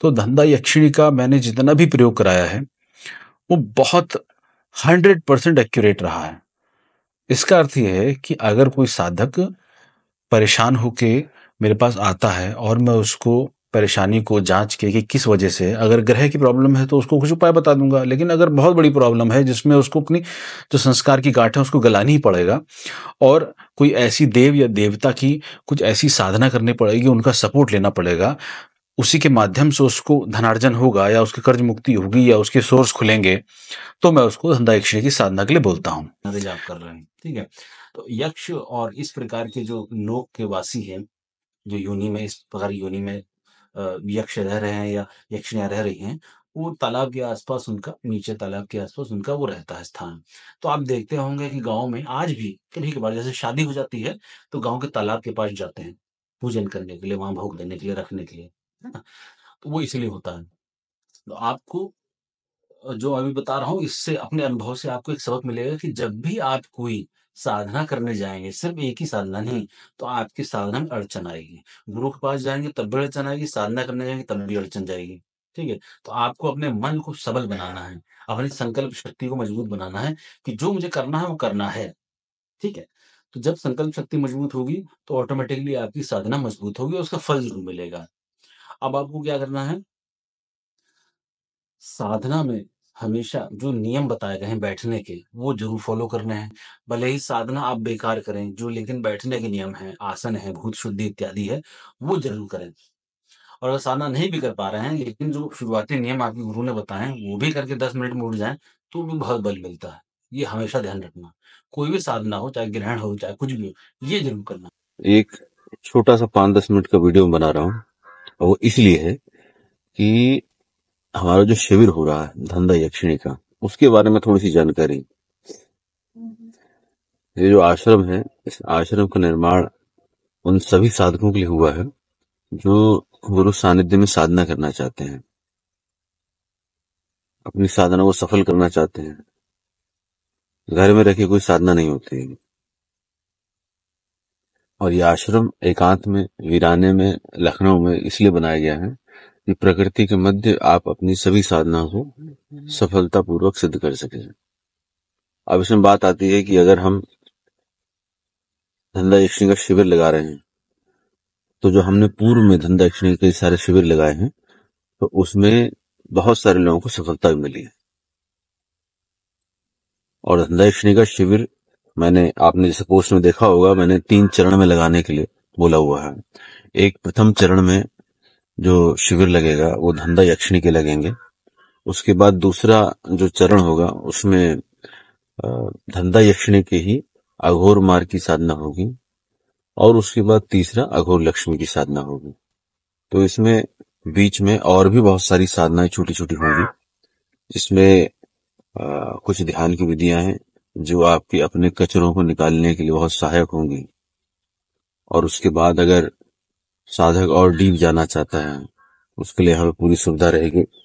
तो धंधा यक्षिणी का मैंने जितना भी प्रयोग कराया है वो बहुत हंड्रेड परसेंट एक्यूरेट रहा है इसका अर्थ यह है कि अगर कोई साधक परेशान होके मेरे पास आता है और मैं उसको परेशानी को जांच के कि किस वजह से अगर ग्रह की प्रॉब्लम है तो उसको कुछ उपाय बता दूंगा लेकिन अगर बहुत बड़ी प्रॉब्लम है जिसमें उसको अपनी जो संस्कार की गांठ है उसको गलानी ही पड़ेगा और कोई ऐसी देव या देवता की कुछ ऐसी साधना करनी पड़ेगी उनका सपोर्ट लेना पड़ेगा उसी के माध्यम से उसको धनार्जन होगा या उसकी कर्ज मुक्ति होगी या उसके सोर्स खुलेंगे तो मैं उसको धंधा यक्ष की साधना के लिए बोलता हूँ कर रहे हैं ठीक है तो यक्ष और इस प्रकार के जो लोक के वासी हैं जो योनि में इस प्रकार योनि में यक्ष रह रहे हैं या यक्षिणियाँ रह रही हैं वो तालाब के आसपास उनका नीचे तालाब के आसपास उनका वो रहता है स्थान तो आप देखते होंगे कि गांव में आज भी कभी कभार जैसे शादी हो जाती है तो गांव के तालाब के पास जाते हैं पूजन करने के लिए वहां भोग देने के लिए रखने के लिए है ना तो वो इसलिए होता है तो आपको जो अभी बता रहा हूँ इससे अपने अनुभव से आपको एक सबक मिलेगा कि जब भी आप कोई साधना करने जाएंगे सिर्फ एक ही साधना नहीं तो आपकी साधना में अड़चन आएगी गुरु के पास जाएंगे तब भी अड़चन आएगी साधना करने जाएंगे तब भी अड़चन जाएगी ठीक है तो आपको अपने मन को सबल बनाना है अपनी संकल्प शक्ति को मजबूत बनाना है कि जो मुझे करना है वो करना है ठीक है तो जब संकल्प शक्ति मजबूत होगी तो ऑटोमेटिकली आपकी साधना मजबूत होगी और उसका फल जरूर मिलेगा अब आपको क्या करना है साधना में हमेशा जो नियम बताए गए हैं बैठने के वो जरूर फॉलो करने हैं भले ही साधना आप बेकार करें जो लेकिन बैठने के नियम हैं आसन है भूत शुद्धि इत्यादि है वो जरूर करें और अगर साधना नहीं भी कर पा रहे हैं लेकिन जो शुरुआती नियम आपके गुरु ने बताए वो भी करके दस मिनट में उठ जाए तो भी बहुत बल मिलता है ये हमेशा ध्यान रखना कोई भी साधना हो चाहे ग्रहण हो चाहे कुछ भी हो ये जरूर करना एक छोटा सा पांच दस मिनट का वीडियो बना रहा हूँ वो इसलिए है कि हमारा जो शिविर हो रहा है धंधा यक्षिणी का उसके बारे में थोड़ी सी जानकारी ये जो आश्रम है इस आश्रम का निर्माण उन सभी साधकों के लिए हुआ है जो गुरु सानिध्य में साधना करना चाहते हैं अपनी साधना को सफल करना चाहते हैं घर में रखी कोई साधना नहीं होती और ये आश्रम एकांत में वीराने में लखनऊ में इसलिए बनाया गया है कि प्रकृति के मध्य आप अपनी सभी साधना को सफलतापूर्वक सिद्ध कर सके अब इसमें बात आती है कि अगर हम धंधा यक्षिणी का शिविर लगा रहे हैं तो जो हमने पूर्व में धंधा यक्षिणी के सारे शिविर लगाए हैं तो उसमें बहुत सारे लोगों को सफलता भी मिली है और धंधा यक्षिणी का शिविर मैंने आपने जैसे पोस्ट में देखा होगा मैंने तीन चरण में लगाने के लिए बोला हुआ है एक प्रथम चरण में जो शिविर लगेगा वो धंधा यक्षिणी के लगेंगे उसके बाद दूसरा जो चरण होगा उसमें धंधा यक्षिणी के ही अघोर मार्ग की साधना होगी और उसके बाद तीसरा अघोर लक्ष्मी की साधना होगी तो इसमें बीच में और भी बहुत सारी साधनाएं छोटी छोटी होंगी जिसमें कुछ ध्यान की विधियां हैं जो आपके अपने कचरों को निकालने के लिए बहुत सहायक होंगी और उसके बाद अगर साधक और डीप जाना चाहता है उसके लिए हमें पूरी सुविधा रहेगी